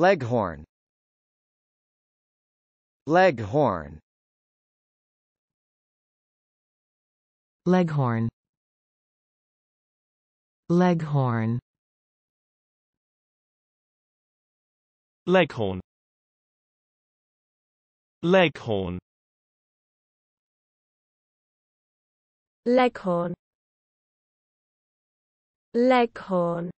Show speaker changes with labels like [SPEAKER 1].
[SPEAKER 1] Leghorn Leghorn Leghorn Leghorn Leghorn Leghorn Leghorn Leghorn